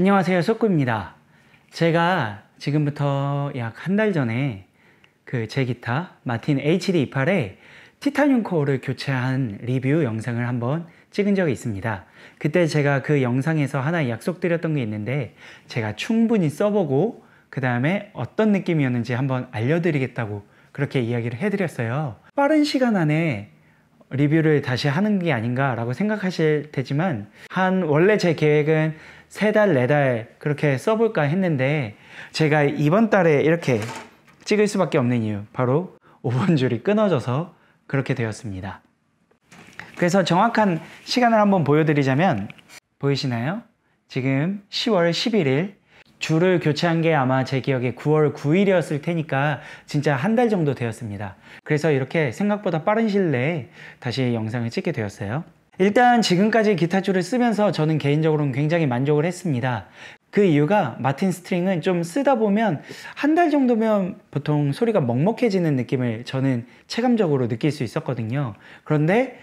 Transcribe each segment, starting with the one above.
안녕하세요. 소꿉입니다 제가 지금부터 약 한 달 전에 그 제 기타 마틴 HD28에 티타늄 코어를 교체한 리뷰 영상을 한번 찍은 적이 있습니다. 그때 제가 그 영상에서 하나 약속드렸던 게 있는데 제가 충분히 써보고 그 다음에 어떤 느낌이었는지 한번 알려드리겠다고 그렇게 이야기를 해드렸어요. 빠른 시간 안에 리뷰를 다시 하는 게 아닌가라고 생각하실 테지만 한 원래 제 계획은 세 달, 네 달 그렇게 써볼까 했는데 제가 이번 달에 이렇게 찍을 수밖에 없는 이유 바로 5번 줄이 끊어져서 그렇게 되었습니다. 그래서 정확한 시간을 한번 보여드리자면 보이시나요? 지금 10월 11일 줄을 교체한 게 아마 제 기억에 9월 9일이었을 테니까 진짜 한 달 정도 되었습니다. 그래서 이렇게 생각보다 빠른 시일 내에 다시 영상을 찍게 되었어요. 일단 지금까지 기타줄을 쓰면서 저는 개인적으로는 굉장히 만족을 했습니다. 그 이유가 마틴 스트링은 좀 쓰다 보면 한 달 정도면 보통 소리가 먹먹해지는 느낌을 저는 체감적으로 느낄 수 있었거든요. 그런데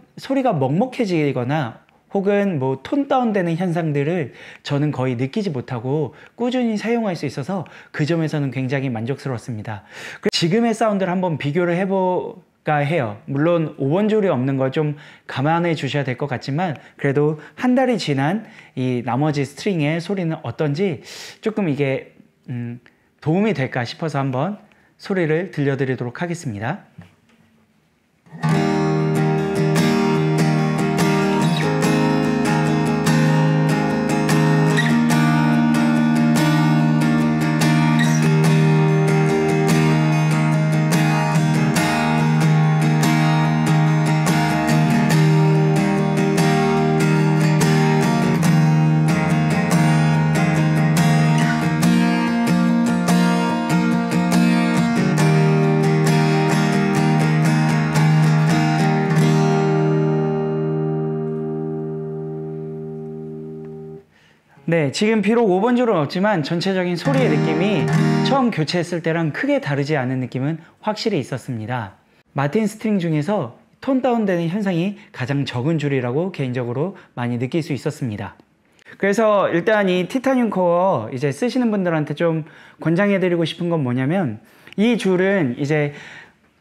그런 소리가 먹먹해지거나 혹은 뭐 톤 다운되는 현상들을 저는 거의 느끼지 못하고 꾸준히 사용할 수 있어서 그 점에서는 굉장히 만족스러웠습니다. 그 지금의 사운드를 한번 비교를 해보 해요. 물론 5원조리 없는 걸 좀 감안해 주셔야 될 것 같지만 그래도 한 달이 지난 이 나머지 스트링의 소리는 어떤지 조금 이게 음 도움이 될까 싶어서 한번 소리를 들려드리도록 하겠습니다. 네, 지금 비록 5번 줄은 없지만 전체적인 소리의 느낌이 처음 교체했을 때랑 크게 다르지 않은 느낌은 확실히 있었습니다. 마틴 스트링 중에서 톤 다운되는 현상이 가장 적은 줄이라고 개인적으로 많이 느낄 수 있었습니다. 그래서 일단 이 티타늄 코어 이제 쓰시는 분들한테 좀 권장해드리고 싶은 건 뭐냐면 이 줄은 이제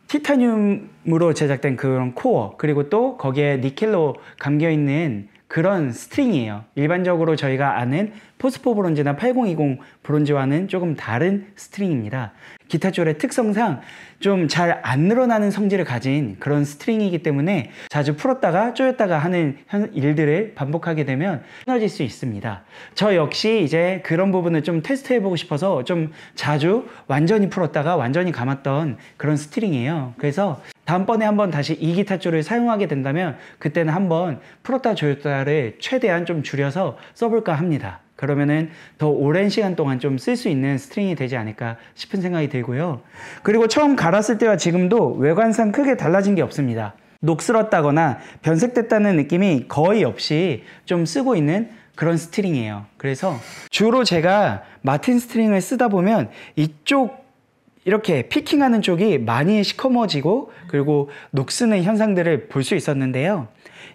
티타늄으로 제작된 그런 코어 그리고 또 거기에 니켈로 감겨있는 그런 스트링이에요. 일반적으로 저희가 아는 포스포 브론즈나 8020 브론즈와는 조금 다른 스트링입니다. 기타줄의 특성상 좀 잘 안 늘어나는 성질을 가진 그런 스트링이기 때문에 자주 풀었다가 조였다가 하는 일들을 반복하게 되면 끊어질 수 있습니다. 저 역시 이제 그런 부분을 좀 테스트해보고 싶어서 좀 자주 완전히 풀었다가 완전히 감았던 그런 스트링이에요. 그래서 다음번에 한번 다시 이 기타줄을 사용하게 된다면 그때는 한번 프로타 조였다를 최대한 좀 줄여서 써볼까 합니다. 그러면은 더 오랜 시간 동안 좀 쓸 수 있는 스트링이 되지 않을까 싶은 생각이 들고요. 그리고 처음 갈았을 때와 지금도 외관상 크게 달라진 게 없습니다. 녹슬었다거나 변색됐다는 느낌이 거의 없이 좀 쓰고 있는 그런 스트링이에요. 그래서 주로 제가 마틴 스트링을 쓰다 보면 이쪽 이렇게 피킹하는 쪽이 많이 시커머지고 그리고 녹스는 현상들을 볼 수 있었는데요.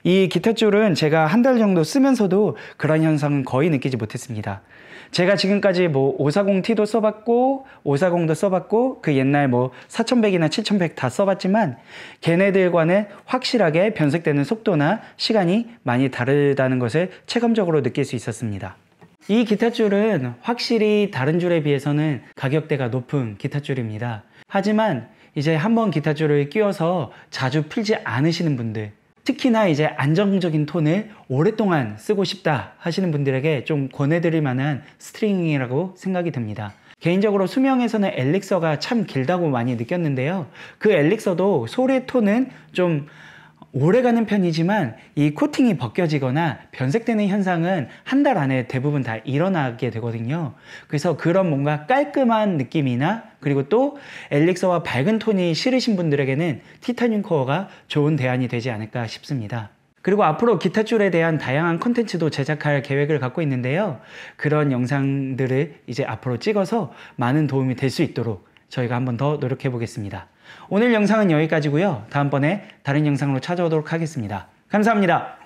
이 기타줄은 제가 한 달 정도 쓰면서도 그런 현상은 거의 느끼지 못했습니다. 제가 지금까지 뭐 540T도 써봤고 540도 써봤고 그 옛날 뭐 4100이나 7100 다 써봤지만 걔네들과는 확실하게 변색되는 속도나 시간이 많이 다르다는 것을 체감적으로 느낄 수 있었습니다. 이 기타줄은 확실히 다른 줄에 비해서는 가격대가 높은 기타줄입니다. 하지만 이제 한번 기타줄을 끼워서 자주 풀지 않으시는 분들 특히나 이제 안정적인 톤을 오랫동안 쓰고 싶다 하시는 분들에게 좀 권해드릴 만한 스트링이라고 생각이 듭니다. 개인적으로 수명에서는 엘릭서가 참 길다고 많이 느꼈는데요. 그 엘릭서도 소리 톤은 좀 오래가는 편이지만 이 코팅이 벗겨지거나 변색되는 현상은 한 달 안에 대부분 다 일어나게 되거든요. 그래서 그런 뭔가 깔끔한 느낌이나 그리고 또 엘릭서와 밝은 톤이 싫으신 분들에게는 티타늄 코어가 좋은 대안이 되지 않을까 싶습니다. 그리고 앞으로 기타줄에 대한 다양한 컨텐츠도 제작할 계획을 갖고 있는데요. 그런 영상들을 이제 앞으로 찍어서 많은 도움이 될 수 있도록 저희가 한 번 더 노력해 보겠습니다. 오늘 영상은 여기까지고요. 다음번에 다른 영상으로 찾아오도록 하겠습니다. 감사합니다.